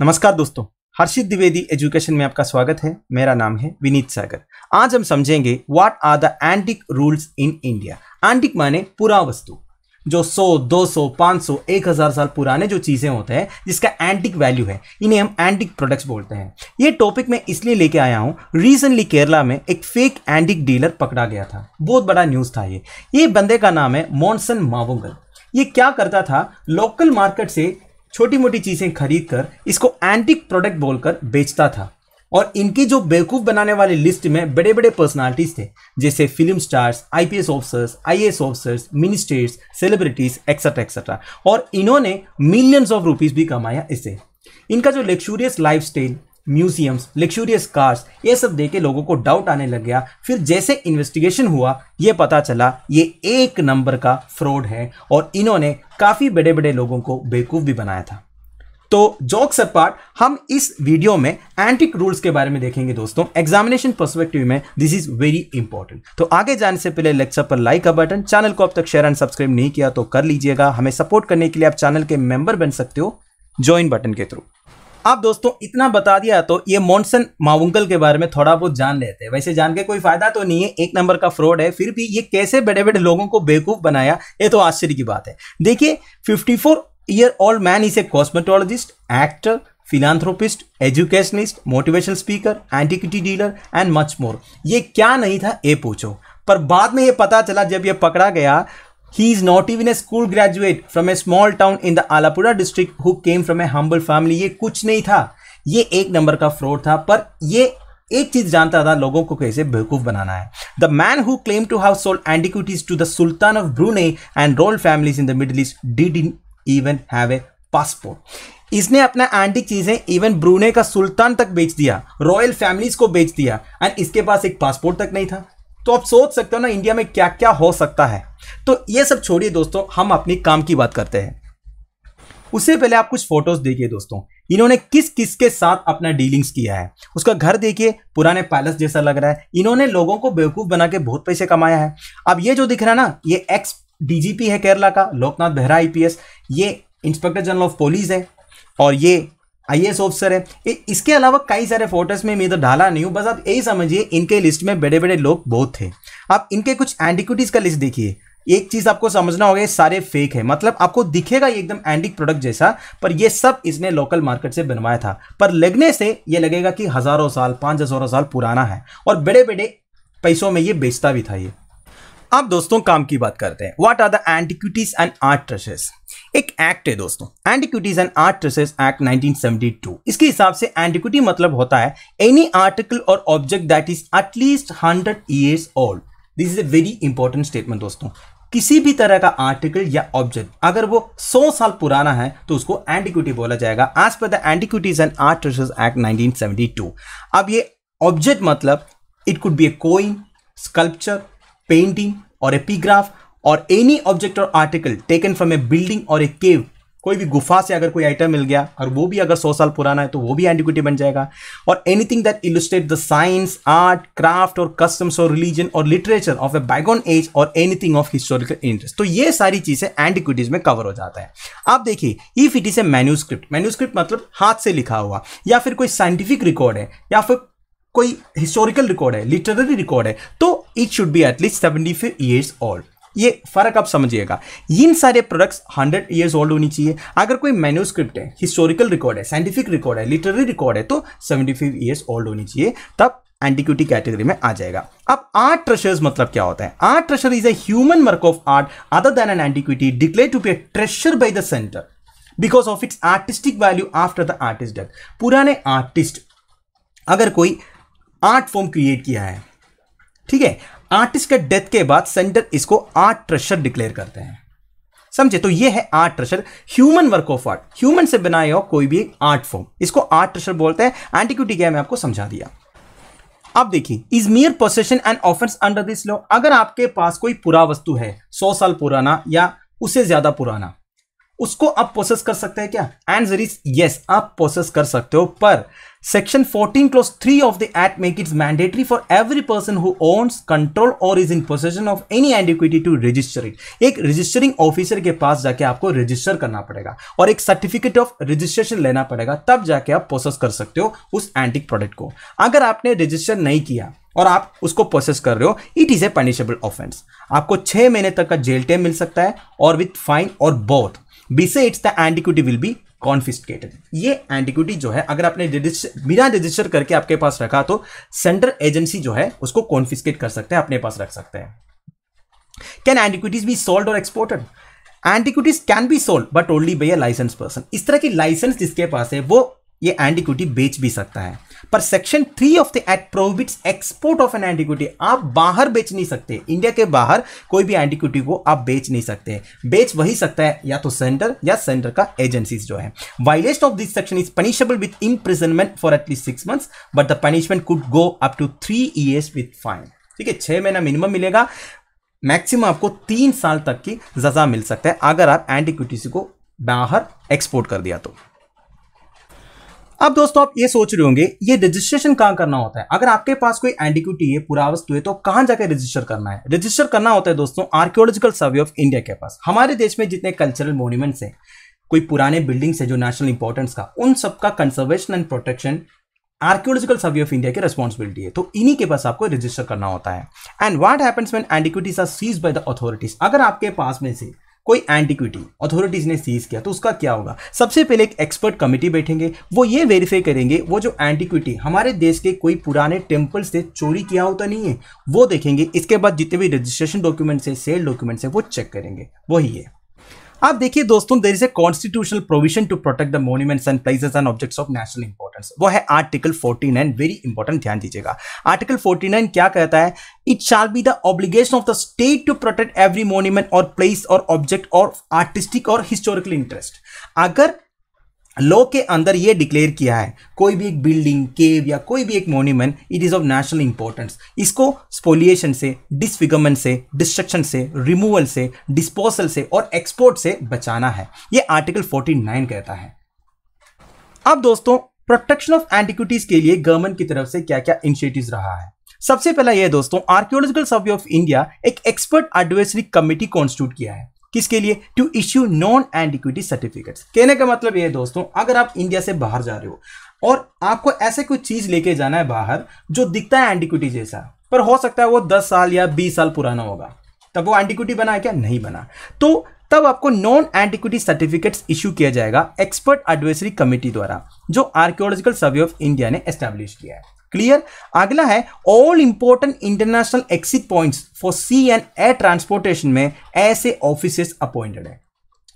नमस्कार दोस्तों हर्षित द्विवेदी एजुकेशन में आपका स्वागत है मेरा नाम है विनीत सागर आज हम समझेंगे what are the antique rules in India antique माने पुरा वस्तु जो 100, 200, 500, 1000 साल पुराने जो चीज़ें होते हैं जिसका एंटिक वैल्यू है इन्हें हम एंटिक प्रोडक्ट्स बोलते हैं ये टॉपिक मैं इसलिए लेके आया हूँ रिसेंटली केरला में एक फेक एंटिक डीलर पकड़ा गया था बहुत बड़ा न्यूज़ था ये ये बंदे का नाम है मॉनसन मावोंगल ये क्या करता था लोकल मार्केट से छोटी मोटी चीज़ें खरीद कर इसको एंटिक प्रोडक्ट बोलकर बेचता था और इनकी जो बेवकूफ़ बनाने वाले लिस्ट में बड़े बड़े पर्सनालिटीज थे जैसे film stars IPS officers IAS officers ministers celebrities etcetera etcetera और इन्होंने मिलियंस ऑफ रुपीज भी कमाया इसे इनका जो luxurious life museums luxurious cars ये सब दे के लोगों को डाउट आने लग गया फिर जैसे इन्वेस्टिगेशन हुआ ये पता चला ये एक नंबर का फ्रॉड है और इन्होंने काफ़ी बड़े बड़े लोगों को बेवकूफ़ भी बनाया था तो जॉक सर पार्ट हम इस वीडियो में एंटिक रूल्स के बारे में देखेंगे दोस्तों एग्जामिनेशन पर्सपेक्टिव में दिस इज वेरी इंपॉर्टेंट तो आगे जाने से पहले लेक्चर पर लाइक का बटन चैनल को अब तक शेयर एंड सब्सक्राइब नहीं किया तो कर लीजिएगा हमें सपोर्ट करने के लिए आप चैनल के मेंबर बन सकते हो ज्वाइन बटन के थ्रू अब दोस्तों इतना बता दिया तो ये मॉनसन माउंगल के बारे में थोड़ा बहुत जान लेते हैं वैसे जान के कोई फायदा तो नहीं है एक नंबर का फ्रॉड है फिर भी ये कैसे बड़े बड़े लोगों को बेवकूफ़ बनाया ये तो आश्चर्य की बात है देखिए 54 year old man is a cosmetologist actor philanthropist educationist motivational speaker antiquity dealer and much more ये क्या नहीं था ये पूछो पर बाद में ये पता चला जब ये पकड़ा गया He is not even a school graduate from a small town in the Alapura district who came from a humble family. ये कुछ नहीं था ये एक नंबर का फ्रॉड था पर ये एक चीज जानता था लोगों को कैसे बेवकूफ बनाना है the man who claim to have sold antiquities to the sultan of Brunei and royal families in the Middle East didn't even have a passport इसने अपना एंटिक चीजें इवन ब्रूने का सुल्तान तक बेच दिया रॉयल फैमिलीज को बेच दिया एंड इसके पास एक पासपोर्ट तक नहीं था तो आप सोच सकते हो ना इंडिया में क्या क्या हो सकता है तो ये सब छोड़िए दोस्तों हम अपनी काम की बात करते हैं उससे पहले आप कुछ फोटोज देखिए दोस्तों इन्होंने किस किस के साथ अपना डीलिंग्स किया है उसका घर देखिए पुराने पैलेस जैसा लग रहा है इन्होंने लोगों को बेवकूफ़ बना के बहुत पैसे कमाया है अब ये जो दिख रहा है ना ये एक्स डीजीपी है केरला का लोकनाथ बेहरा आईपीएस ये इंस्पेक्टर जनरल ऑफ पुलिस है और ये आई ऑफिसर है इसके अलावा कई सारे फोटोज में मैं तो डाला नहीं हूँ बस आप यही समझिए इनके लिस्ट में बड़े बड़े लोग बहुत थे आप इनके कुछ एंटिक्विटीज़ का लिस्ट देखिए एक चीज़ आपको समझना होगा ये सारे फेक है मतलब आपको दिखेगा ये एकदम एंडिक प्रोडक्ट जैसा पर ये सब इसने लोकल मार्केट से बनवाया था पर लगने से ये लगेगा कि हज़ारों साल पाँच हज़ारों साल पुराना है और बड़े बड़े पैसों में ये बेचता भी था ये अब दोस्तों काम की बात करते हैं what are the antiquities and art treasures एक एक्ट है दोस्तों antiquities and art treasures act 1972 इसके हिसाब से एंटीक्विटी मतलब होता है any article or object that is at least 100 years old this is a very important statement दोस्तों किसी भी तरह का आर्टिकल या ऑब्जेक्ट अगर वो 100 साल पुराना है तो उसको एंटीक्विटी बोला जाएगा as per the antiquities and art treasures act nineteen अब ये ऑब्जेक्ट मतलब it could be a coin sculpture painting or epigraph or any object or article taken from a building or a केव कोई भी गुफा से अगर कोई आइटम मिल गया और वो भी अगर सौ साल पुराना है तो वो भी एंटिक्विटी बन जाएगा और anything that illustrate the science art craft or customs or religion or literature of a bygone age or anything of historical interest तो ये सारी चीजें एंटिक्विटीज में कवर हो जाता है आप देखिए if it is a manuscript manuscript मतलब हाथ से लिखा हुआ या फिर कोई साइंटिफिक रिकॉर्ड है या फिर कोई हिस्टोरिकल रिकॉर्ड है लिटररी रिकॉर्ड है तो it should be at least seventy five years old ये फ़र्क आप समझिएगा इन सारे प्रोडक्ट्स हंड्रेड ईयर्स ओल्ड होनी चाहिए अगर कोई मेन्यूस्क्रिप्ट है हिस्टोरिकल रिकॉर्ड है साइंटिफिक रिकॉर्ड है लिटरेरी रिकॉर्ड है तो सेवेंटी फाइव ईयर्स ओल्ड होनी चाहिए तब एंटीक्यूटी कैटेगरी में आ जाएगा अब आर्ट ट्रेशर्स मतलब क्या होता है art treasure is a human work of art other than an antiquity declare to be a treasure by the centre because of its artistic value after the artist death पुराने artist अगर कोई art form create किया है ठीक है artist के death के बाद सेंटर इसको आर्ट ट्रेशर डिक्लेयर करते हैं समझे तो ये है art treasure human work of art human से बनाए हो कोई भी आर्ट फॉर्म इसको आर्ट ट्रेशर बोलते हैं एंटीक्यूटी क्या मैं आपको समझा दिया अब देखिए is mere possession and offence under this law अगर आपके पास कोई पुरा वस्तु है सौ साल पुराना या उससे ज्यादा पुराना उसको आप प्रोसेस कर सकते हैं क्या एंड जरिस यस आप प्रोसेस कर सकते हो पर Section 14 clause 3 of the act make it mandatory for every person who owns, control or is in possession of any antiquity to register it. एक registering officer के पास जाके आपको register करना पड़ेगा और एक certificate of registration लेना पड़ेगा तब जाके आप possess कर सकते हो उस antique product को अगर आपने register नहीं किया और आप उसको प्रोसेस कर रहे हो it is a punishable offence आपको छः महीने तक का जेल टाइम मिल सकता है और with fine or both besides its the antiquity will be confiscated ये एंटिक्विटी जो है अगर आपने रजिस्टर बिना रजिस्टर करके आपके पास रखा तो सेंट्रल एजेंसी जो है उसको कॉन्फिस्केट कर सकते हैं अपने पास रख सकते हैं can antiquities be sold or exported antiquities can be sold but only by a licence person इस तरह की लाइसेंस जिसके पास है वो ये एंटीक्विटी बेच भी सकता है पर section three of the act prohibits export of an antiquity आप बाहर बेच नहीं सकते इंडिया के बाहर कोई भी एंटीक्विटी को आप बेच नहीं सकते बेच वही सकता है या तो सेंटर या सेंटर का एजेंसीज जो है violation of this section is punishable with imprisonment for at least six months but the punishment could go up to three years with fine ठीक है छह महीना मिनिमम मिलेगा मैक्सिमम आपको तीन साल तक की सजा मिल सकता है अगर आप एंटिक्विटीज को बाहर एक्सपोर्ट कर दिया तो अब दोस्तों आप ये सोच रहे होंगे ये रजिस्ट्रेशन कहाँ करना होता है अगर आपके पास कोई एंडिक्यूटी है पुरावस्तु है तो कहाँ जाकर रजिस्टर करना है रजिस्टर करना होता है दोस्तों आर्कियोलॉजिकल सर्वे ऑफ इंडिया के पास हमारे देश में जितने कल्चरल मोन्यूमेंट्स हैं कोई पुराने बिल्डिंग्स है जो नेशनल इंपॉर्टेंस का उन सबका conservation and protection archaeological survey of India की रिस्पॉन्सिबिलिटी है तो इन्हीं के पास आपको रजिस्टर करना होता है and what happens when antiquities are seized by the authorities अगर आपके पास में से कोई एंटिक्विटी अथॉरिटीज़ ने सीज किया तो उसका क्या होगा सबसे पहले एक एक्सपर्ट कमेटी बैठेंगे वो ये वेरीफाई करेंगे वो जो एंटिक्विटी हमारे देश के कोई पुराने टेम्पल से चोरी किया होता नहीं है वो देखेंगे इसके बाद जितने भी रजिस्ट्रेशन डॉक्यूमेंट्स है सेल डॉक्यूमेंट्स है वो चेक करेंगे वही है अब देखिए दोस्तों there is a constitutional provision to protect the monuments and places and objects of national importance वो है आर्टिकल 49 वेरी इंपॉर्टेंट ध्यान दीजिएगा आर्टिकल 49 क्या कहता है it shall be the obligation of the state to protect every monument or place or object or artistic or historical interest अगर law के अंदर ये डिक्लेयर किया है कोई भी एक बिल्डिंग केव या कोई भी एक monument it is of national importance इसको स्पोलिएशन से डिसफिगमेंट से डिस्ट्रक्शन से रिमूवल से डिस्पोजल से और एक्सपोर्ट से बचाना है ये आर्टिकल 49 कहता है अब दोस्तों प्रोटेक्शन ऑफ एंटिक्विटीज के लिए गवर्नमेंट की तरफ से क्या क्या इनिशिएटिव रहा है सबसे पहला यह दोस्तों आर्कियोलॉजिकल सर्वे ऑफ इंडिया एक एक्सपर्ट एडवाइसरी कमेटी कॉन्स्टिट्यूट किया है किसके लिए to issue non antiquity certificate कहने का मतलब यह है दोस्तों अगर आप इंडिया से बाहर जा रहे हो और आपको ऐसे कोई चीज लेके जाना है बाहर जो दिखता है एंटिक्विटी जैसा पर हो सकता है वो 10 साल या 20 साल पुराना होगा तब वो एंटिक्विटी बना है क्या नहीं बना तो तब आपको नॉन एंटिक्विटी सर्टिफिकेट्स इशू किया जाएगा एक्सपर्ट एडवाइजरी कमेटी द्वारा जो आर्कियोलॉजिकल सर्वे ऑफ इंडिया ने एस्टेब्लिश किया है क्लियर अगला है all important international exit points for sea and air transportation में ऐसे ऑफिस अपॉइंटेड है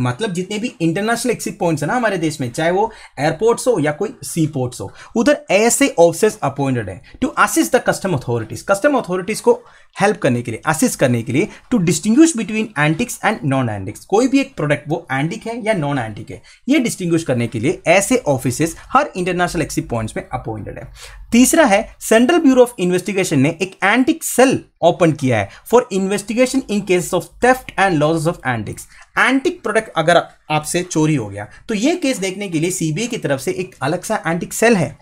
मतलब जितने भी इंटरनेशनल एक्सिट पॉइंट्स है ना हमारे देश में चाहे वो एयरपोर्ट्स हो या कोई सी पोर्ट्स हो उधर ऐसे ऑफिस अपॉइंटेड है to assist the custom authorities custom authorities को हेल्प करने के लिए असिस्ट करने के लिए to distinguish between antiques and non antiques कोई भी एक प्रोडक्ट वो एंटिक है या नॉन एंटिक है ये डिस्टिंग्विश करने के लिए ऐसे ऑफिस हर इंटरनेशनल एक्सिट पॉइंट्स में अपॉइंटेड है तीसरा है सेंट्रल ब्यूरो ऑफ इन्वेस्टिगेशन ने एक एंटिक सेल ओपन किया है for investigation in cases of theft and losses of antiques antique product अगर आपसे चोरी हो गया तो ये केस देखने के लिए सीबीआई की तरफ से एक अलग सा एंटिक सेल है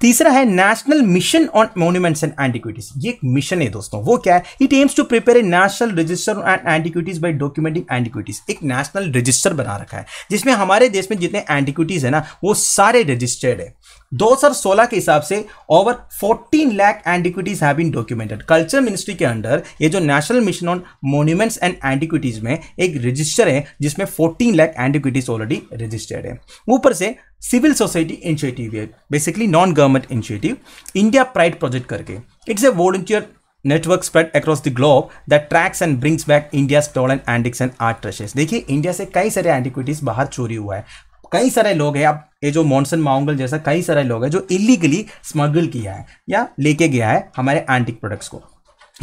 तीसरा है national mission on monuments and antiquities ये एक मिशन है दोस्तों वो क्या है it aims to prepare a national register and antiquities by documenting antiquities एक नेशनल रजिस्टर बना रखा है जिसमें हमारे देश में जितने एंटिक्विटीज है ना वो सारे रजिस्टर्ड है 2016 के हिसाब से over 14 lakh antiquities have been documented culture ministry के अंडर ये जो national mission on monuments and antiquities में एक रजिस्टर है जिसमें 14 लाख एंटीक्विटीज ऑलरेडी रजिस्टर्ड है ऊपर से सिविल सोसाइटी इनिशिएटिव है basically non government initiative India pride project करके it's a volunteer network spread across the globe that tracks and brings back India stolen antiques and art treasures देखिए India से कई सारे antiquities बाहर चोरी हुआ है कई सारे लोग हैं अब ये जो मॉनसन माउंगल जैसा कई सारे लोग हैं जो इलीगली स्मगल किया है या लेके गया है हमारे एंटिक प्रोडक्ट्स को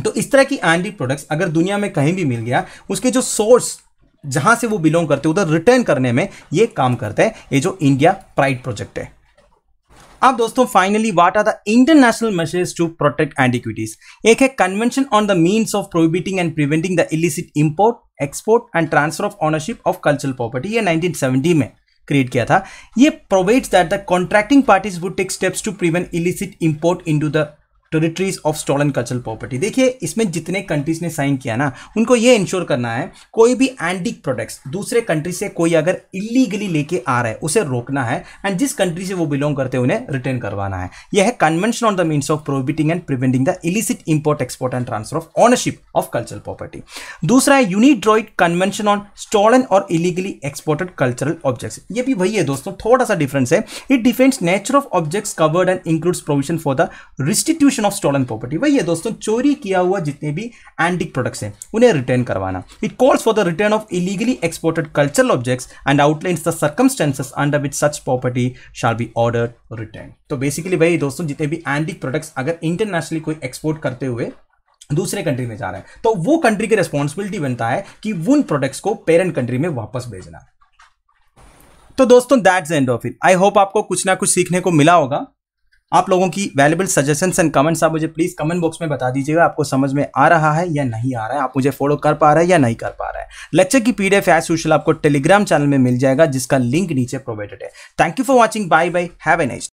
तो इस तरह की एंटिक प्रोडक्ट्स अगर दुनिया में कहीं भी मिल गया उसके जो सोर्स जहां से वो बिलोंग करते उधर रिटर्न करने में ये काम करते हैं ये जो इंडिया प्राइड प्रोजेक्ट है अब दोस्तों finally what are the international measures to protect antiquities एक है convention on the means of prohibiting and preventing the illicit import export and transfer of ownership of cultural property ये 1970 में create किया था ये provides that the contracting parties would take steps to prevent illicit import into the territories of stolen cultural property देखिए इसमें जितने countries ने sign किया ना उनको ये इंश्योर करना है कोई भी एंडिक प्रोडक्ट्स दूसरे कंट्री से कोई अगर इलीगली लेके आ रहा है उसे रोकना है एंड जिस कंट्री से वो बिलोंग करते हैं उन्हें रिटर्न करवाना है यह है convention on the means of prohibiting and preventing the illicit import export and transfer of ownership of cultural property दूसरा है यूनिड्रॉइड कन्वेंशन ऑन स्टॉलन और इलीगली एक्सपोर्टेड कल्चरल ऑब्जेक्ट्स ये भी वही है दोस्तों थोड़ा सा डिफरेंस है it defends nature of objects covered and includes provision for the restitution return of stolen property वही है दोस्तों चोरी किया हुआ जितने भी एंटिक प्रोडक्ट्स हैं उन्हें रिटर्न करवाना it calls for the return of illegally exported cultural objects and outlines the circumstances under which such property shall be order return तो बेसिकली वही दोस्तों जितने भी एंटिक प्रोडक्ट्स अगर इंटरनेशनली कोई एक्सपोर्ट करते हुए दूसरे कंट्री में जा रहा है तो वो कंट्री की रिस्पॉन्सिबिलिटी बनता है कि उन प्रोडक्ट्स को पेरेंट कंट्री में वापस भेजना तो दोस्तों that's end of it I hope आपको कुछ ना कुछ सीखने को मिला होगा आप लोगों की वैल्यूबल सजेशंस एंड कमेंट्स आप मुझे प्लीज़ कमेंट बॉक्स में बता दीजिएगा आपको समझ में आ रहा है या नहीं आ रहा है आप मुझे फॉलो कर पा रहे हैं या नहीं कर पा रहे हैं लेक्चर की पीडीएफ एस यूशल आपको टेलीग्राम चैनल में मिल जाएगा जिसका लिंक नीचे प्रोवाइडेड है thank you for watching bye bye have a nice